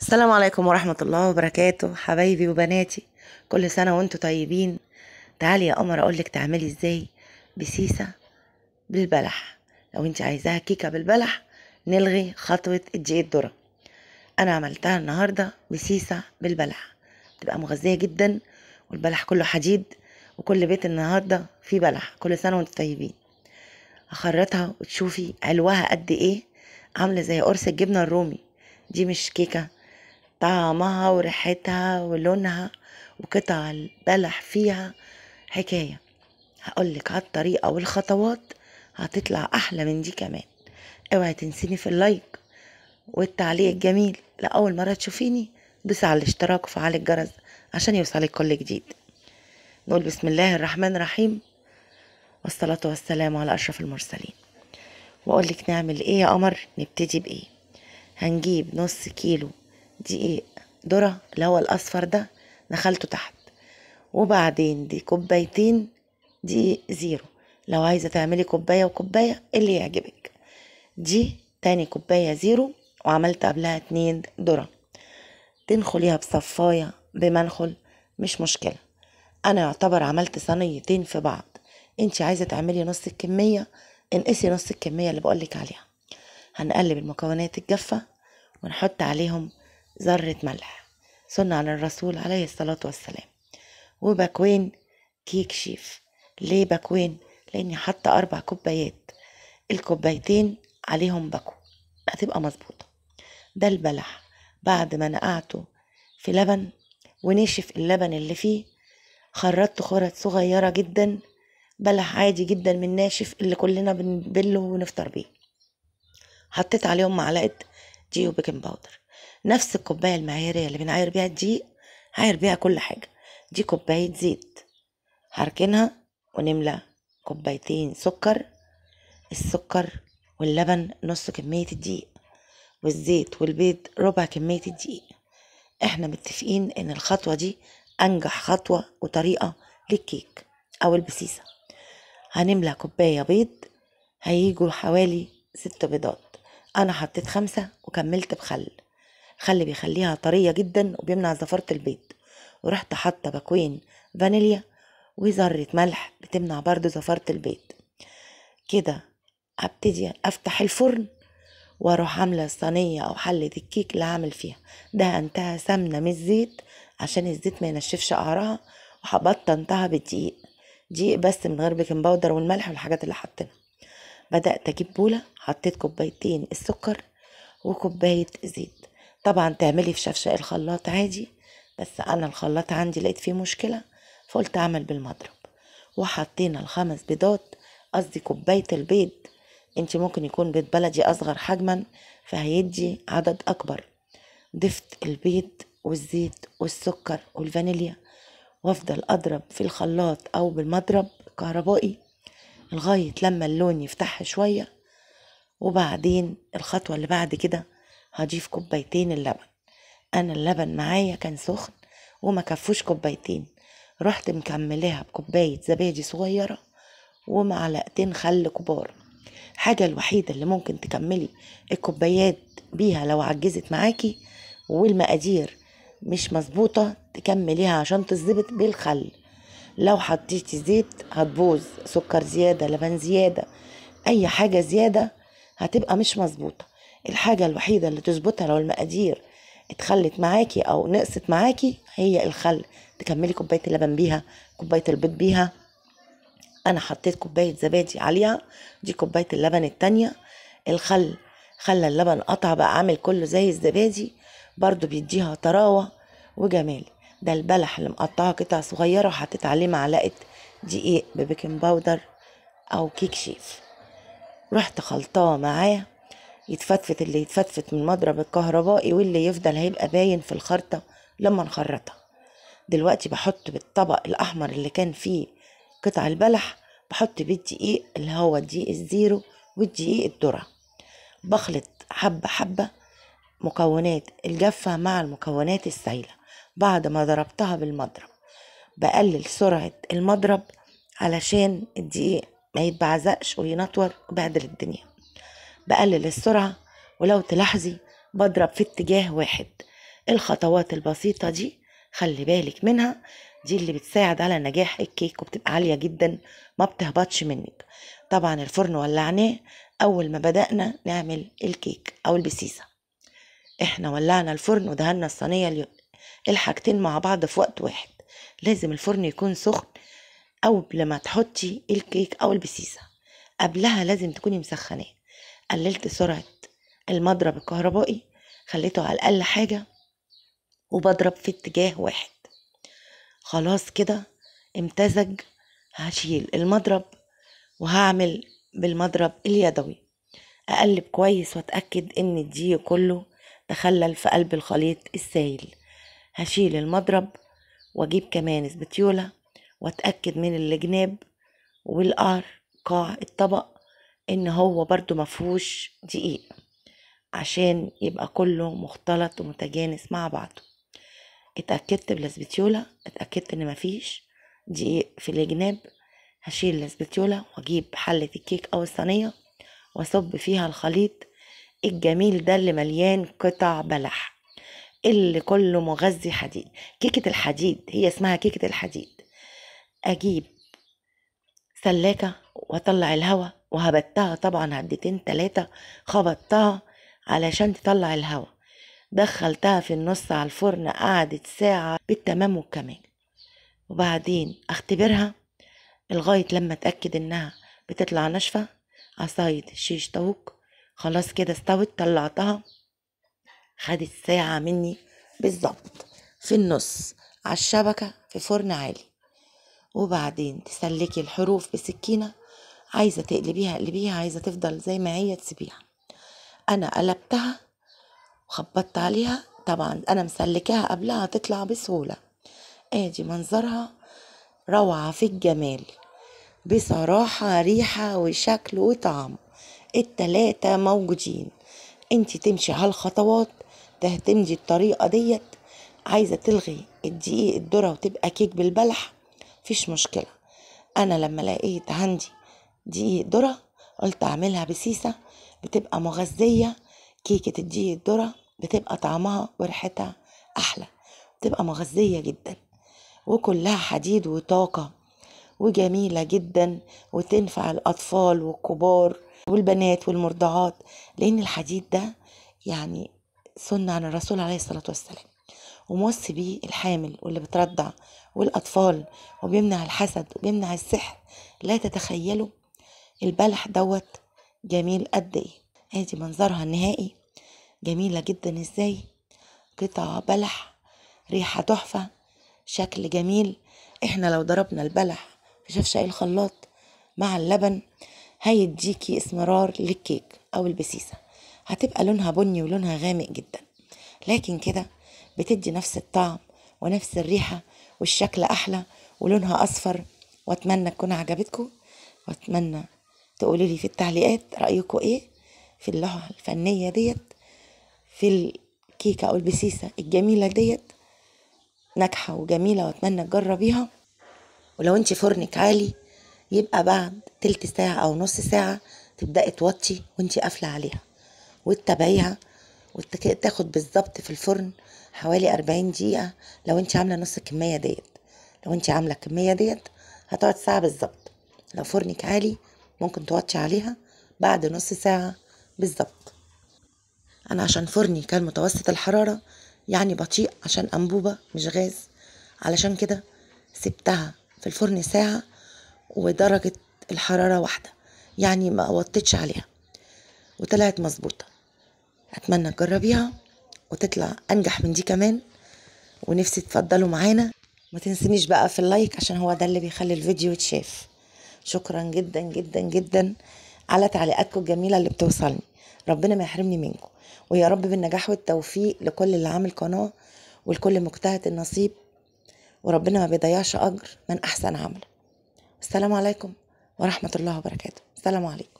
السلام عليكم ورحمة الله وبركاته حبايبي وبناتي كل سنة وانتم طيبين تعالي يا قمر اقولك تعملي ازاي بسيسة بالبلح لو انت عايزاها كيكة بالبلح نلغي خطوة الجي الذرة انا عملتها النهاردة بسيسة بالبلح تبقى مغذية جدا والبلح كله حديد وكل بيت النهاردة فيه بلح كل سنة وانتم طيبين هخرطها وتشوفي علوها قد ايه عاملة زي قرص الجبنة الرومي دي مش كيكة طعمها وريحتها ولونها وقطع البلح فيها حكاية هقولك على الطريقة والخطوات هتطلع أحلى من دي كمان اوعي تنسيني في اللايك والتعليق الجميل لأول مرة تشوفيني دوس على الاشتراك وفعل الجرس عشان يوصلك كل جديد نقول بسم الله الرحمن الرحيم والصلاة والسلام على أشرف المرسلين وأقولك نعمل إيه يا قمر نبتدي بإيه هنجيب نص كيلو دقيق ذرة اللي هو الأصفر ده دخلته تحت وبعدين دي كوبايتين دي زيرو لو عايزة تعملي كوباية وكوباية إيه اللي يعجبك دي تاني كوباية زيرو وعملت قبلها اتنين ذرة تنخليها بصفاية بمنخل مش مشكلة أنا يعتبر عملت صينيتين في بعض انت عايزة تعملي نص الكمية انقسي نص الكمية اللي بقولك عليها هنقلب المكونات الجافة ونحط عليهم ذرة ملح صنع على الرسول عليه الصلاة والسلام وبكوين كيك شيف ليه بكوين لاني حاطة اربع كوبايات الكوبايتين عليهم باكو هتبقى مظبوطة ده البلح بعد ما نقعته في لبن ونشف اللبن اللي فيه خرطت خرط صغيرة جدا بلح عادي جدا من ناشف اللي كلنا بنبله ونفطر بيه حطيت عليهم معلقة جيو بيكنج باودر نفس الكوباية المعيارية اللي بنعاير بيها دي هعاير بيها كل حاجة دي كوباية زيت هركنها ونملى كوبايتين سكر السكر واللبن نص كمية الدقيق والزيت والبيض ربع كمية الدقيق احنا متفقين ان الخطوة دي انجح خطوة وطريقة للكيك او البسيسة هنملى كوباية بيض هيجوا حوالي ست بيضات انا حطيت خمسة وكملت بخل خل بيخليها طرية جدا وبيمنع زفرة البيض ورحت حاطة باكوين فانيليا وذرة ملح بتمنع برضو زفرة البيض كده هبتدي افتح الفرن واروح عامله الصينيه او حله الكيك اللي هعمل فيها دهنتها سمنه مش زيت عشان الزيت ما ينشفش قعرها وبطنتها بالدقيق دقيق بس من غير بيكنج باودر والملح والحاجات اللي حطيناها بدات اجيب بوله حطيت كوبايتين السكر وكوبايه زيت طبعا تعملي في شفشاق الخلاط عادي بس انا الخلاط عندي لقيت فيه مشكلة فقلت اعمل بالمضرب وحطينا الخمس بيضات قصدي كوباية البيض انت ممكن يكون بيت بلدي اصغر حجما فهيدي عدد اكبر ضفت البيض والزيت والسكر والفانيليا وافضل اضرب في الخلاط او بالمضرب كهربائي لغاية لما اللون يفتح شوية وبعدين الخطوة اللي بعد كده هضيف كوبايتين اللبن انا اللبن معايا كان سخن وما كفوش كوبايتين رحت مكملاها بكوبايه زبادي صغيره ومعلقتين خل كبار الحاجه الوحيده اللي ممكن تكملي الكوبايات بيها لو عجزت معاكي والمقادير مش مظبوطه تكمليها عشان تظبط بالخل لو حطيتي زيت هتبوظ سكر زياده لبن زياده اي حاجه زياده هتبقى مش مظبوطه الحاجة الوحيدة اللي تظبطها لو المقادير اتخلت معاكي او نقصت معاكي هي الخل تكملي كوباية اللبن بيها كوباية البيض بيها انا حطيت كوباية زبادي عليها دي كوباية اللبن التانية الخل خلى اللبن قطع بقى عامل كله زي الزبادي برضو بيديها طراوة وجمال ده البلح اللي مقطعه قطع صغيرة وحطيت عليه معلقة دقيق ببيكنج باودر او كيك شيف رحت خلطاه معاه يتفتفت اللي يتفتفت من المضرب الكهربائي واللي يفضل هيبقى باين في الخرطة لما نخرطها دلوقتي بحط بالطبق الأحمر اللي كان فيه قطع البلح بحط بيه الدقيق اللي هو الدقيق الزيرو والدقيق الذرة بخلط حبة حبة مكونات الجافة مع المكونات السايلة بعد ما ضربتها بالمضرب بقلل سرعة المضرب علشان الدقيق ما يتبعزقش وينطور وبهدل الدنيا بقلل السرعة ولو تلاحظي بضرب في اتجاه واحد الخطوات البسيطة دي خلي بالك منها دي اللي بتساعد على نجاح الكيك وبتبقى عالية جدا ما بتهبطش منك طبعا الفرن ولعناه أول ما بدأنا نعمل الكيك أو البسيسة احنا ولعنا الفرن ودهنا الصينية الحاجتين مع بعض في وقت واحد لازم الفرن يكون سخن قبل ما تحطي الكيك أو البسيسة قبلها لازم تكوني مسخناه قللت سرعة المضرب الكهربائي خليته على الأقل حاجة وبضرب في اتجاه واحد خلاص كده امتزج هشيل المضرب وهعمل بالمضرب اليدوي أقلب كويس وأتأكد إن الدي كله تخلل في قلب الخليط السائل هشيل المضرب وأجيب كمان سبتيولا وأتأكد من الجناب والآر قاع الطبق ان هو برضو مفهوش دقيق عشان يبقى كله مختلط ومتجانس مع بعضه اتأكدت بلاسبتيولا اتأكدت ان مفيش دقيق في الجناب هشيل الاسبتيولا واجيب حلة الكيك او الصينية واصب فيها الخليط الجميل ده اللي مليان قطع بلح اللي كله مغذي حديد كيكة الحديد هي اسمها كيكة الحديد اجيب سلاكة وطلع الهوا وهبتها طبعا عدتين تلاتة خبطتها علشان تطلع الهوا دخلتها في النص على الفرن قعدت ساعة بالتمام والكمال وبعدين اختبرها لغاية لما اتأكد انها بتطلع ناشفة عصايد شيش طاووق خلاص كده استوت طلعتها خدت ساعة مني بالظبط في النص على الشبكة في فرن عالي وبعدين تسلكي الحروف بسكينة عايزة تقلبيها اقلبيها عايزة تفضل زي ما هي تسيبيها أنا قلبتها وخبطت عليها طبعا أنا مسلكاها قبلها تطلع بسهولة ادي منظرها روعة في الجمال بصراحة ريحة وشكل وطعم التلاتة موجودين انت تمشي هالخطوات الخطوات تهتمدي الطريقة ديت عايزة تلغي الدقيق الذرة وتبقى كيك بالبلح مفيش مشكلة أنا لما لقيت عندي دقيق ذرة قلت أعملها بسيسة بتبقى مغذية كيكة الدقيق الذرة بتبقى طعمها وريحتها أحلى بتبقى مغذية جدا وكلها حديد وطاقة وجميلة جدا وتنفع الأطفال والكبار والبنات والمرضعات لأن الحديد ده يعني سنة عن الرسول عليه الصلاة والسلام وموصي بيه الحامل واللي بترضع والأطفال وبيمنع الحسد وبيمنع السحر لا تتخيلوا البلح دوت جميل قد ايه ادي منظرها النهائي جميلة جدا ازاي قطع بلح ريحة تحفة شكل جميل احنا لو ضربنا البلح في شفشق الخلاط مع اللبن هيديكي اسمرار للكيك او البسيسة هتبقى لونها بني ولونها غامق جدا لكن كده بتدي نفس الطعم ونفس الريحة والشكل أحلى ولونها أصفر وأتمنى تكون عجبتكم وأتمنى تقولوا لي في التعليقات رأيكم إيه في اللوحة الفنية ديت في الكيكة أو البسيسة الجميلة ديت ناجحة وجميلة وأتمنى تجربيها ولو انت فرنك عالي يبقى بعد تلت ساعة أو نص ساعة تبدأي توطي وانت قافلة عليها وتتابعيها وتاخد بالظبط في الفرن حوالي 40 دقيقة لو انت عاملة نص الكمية ديت لو انت عاملة الكمية ديت هتقعد ساعة بالظبط لو فرنك عالي ممكن توطي عليها بعد نص ساعة بالظبط أنا عشان فرني كان متوسط الحرارة يعني بطيء عشان أنبوبة مش غاز علشان كده سبتها في الفرن ساعة ودرجة الحرارة واحدة يعني ما وطيتش عليها وطلعت مظبوطه أتمنى تجربيها وتطلع أنجح من دي كمان ونفسي تفضلوا معانا ما تنسينيش بقى في اللايك عشان هو ده اللي بيخلي الفيديو يتشاف شكرا جدا جدا جدا على تعليقاتكم الجميلة اللي بتوصلني ربنا ما يحرمني منكم ويا رب بالنجاح والتوفيق لكل اللي عامل قناة ولكل مجتهد النصيب وربنا ما بيضيعش أجر من أحسن عمل السلام عليكم ورحمة الله وبركاته السلام عليكم